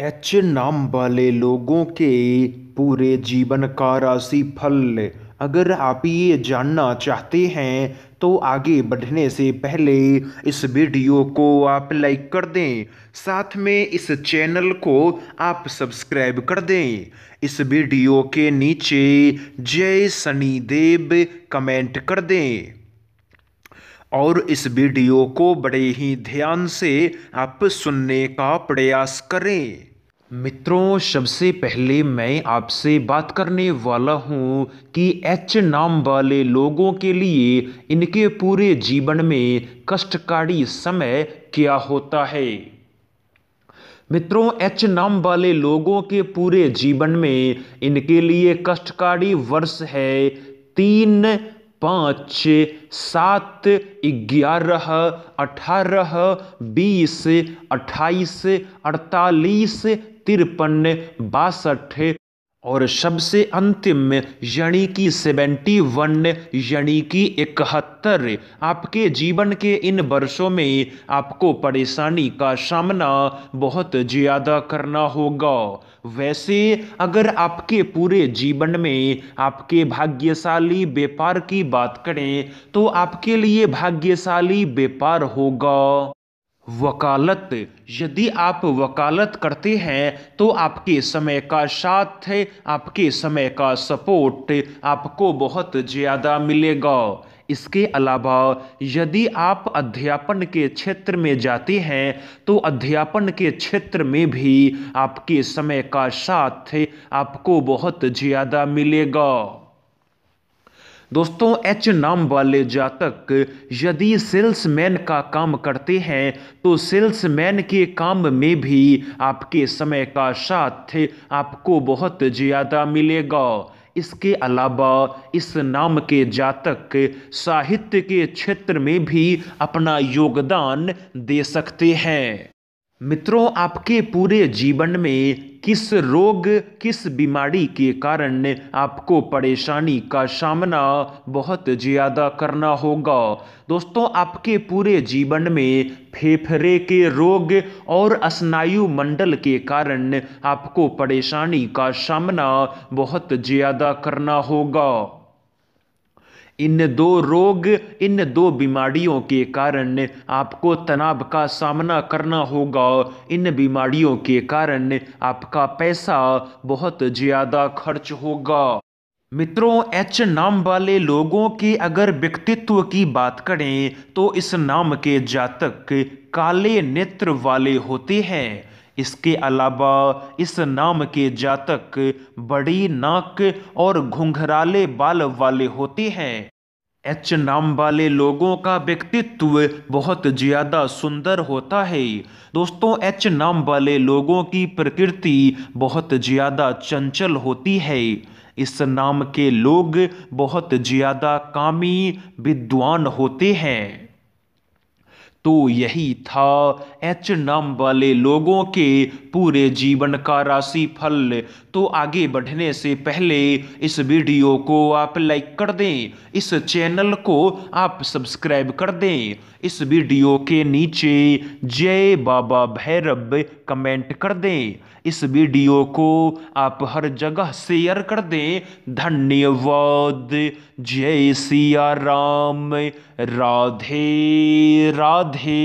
H नाम वाले लोगों के पूरे जीवन का राशि फल अगर आप ये जानना चाहते हैं तो आगे बढ़ने से पहले इस वीडियो को आप लाइक कर दें साथ में इस चैनल को आप सब्सक्राइब कर दें इस वीडियो के नीचे जय शनि देव कमेंट कर दें और इस वीडियो को बड़े ही ध्यान से आप सुनने का प्रयास करें मित्रों सबसे पहले मैं आपसे बात करने वाला हूँ कि एच नाम वाले लोगों के लिए इनके पूरे जीवन में कष्टकारी समय क्या होता है मित्रों एच नाम वाले लोगों के पूरे जीवन में इनके लिए कष्टकारी वर्ष है तीन पाँच सात ग्यारह अठारह बीस अट्ठाईस अड़तालीस तिरपन बासठ और सबसे अंतिम में यानी कि सेवेंटी वन यानी कि इकहत्तर आपके जीवन के इन वर्षों में आपको परेशानी का सामना बहुत ज़्यादा करना होगा वैसे अगर आपके पूरे जीवन में आपके भाग्यशाली व्यापार की बात करें तो आपके लिए भाग्यशाली व्यापार होगा वकालत यदि आप वकालत करते हैं तो आपके समय का साथ आपके समय का सपोर्ट आपको बहुत ज़्यादा मिलेगा इसके अलावा यदि आप अध्यापन के क्षेत्र में जाते हैं तो अध्यापन के क्षेत्र में भी आपके समय का साथ आपको बहुत ज़्यादा मिलेगा दोस्तों एच नाम वाले जातक यदि सेल्समैन का काम करते हैं तो सेल्समैन के काम में भी आपके समय का साथ आपको बहुत ज़्यादा मिलेगा इसके अलावा इस नाम के जातक साहित्य के क्षेत्र में भी अपना योगदान दे सकते हैं मित्रों आपके पूरे जीवन में किस रोग किस बीमारी के कारण आपको परेशानी का सामना बहुत ज़्यादा करना होगा दोस्तों आपके पूरे जीवन में फेफड़े के रोग और स्नायु मंडल के कारण आपको परेशानी का सामना बहुत ज़्यादा करना होगा इन दो रोग इन दो बीमारियों के कारण आपको तनाव का सामना करना होगा इन बीमारियों के कारण आपका पैसा बहुत ज़्यादा खर्च होगा मित्रों एच नाम वाले लोगों के अगर व्यक्तित्व की बात करें तो इस नाम के जातक काले नेत्र वाले होते हैं इसके अलावा इस नाम के जातक बड़ी नाक और घुंघराले बाल वाले होते हैं एच नाम वाले लोगों का व्यक्तित्व बहुत ज़्यादा सुंदर होता है दोस्तों एच नाम वाले लोगों की प्रकृति बहुत ज़्यादा चंचल होती है इस नाम के लोग बहुत ज़्यादा कामी विद्वान होते हैं तो यही था एच नाम वाले लोगों के पूरे जीवन का राशि फल तो आगे बढ़ने से पहले इस वीडियो को आप लाइक कर दें इस चैनल को आप सब्सक्राइब कर दें इस वीडियो के नीचे जय बाबा भैरव कमेंट कर दें इस वीडियो को आप हर जगह शेयर कर दें धन्यवाद जय सिया राम राधे राधे অধি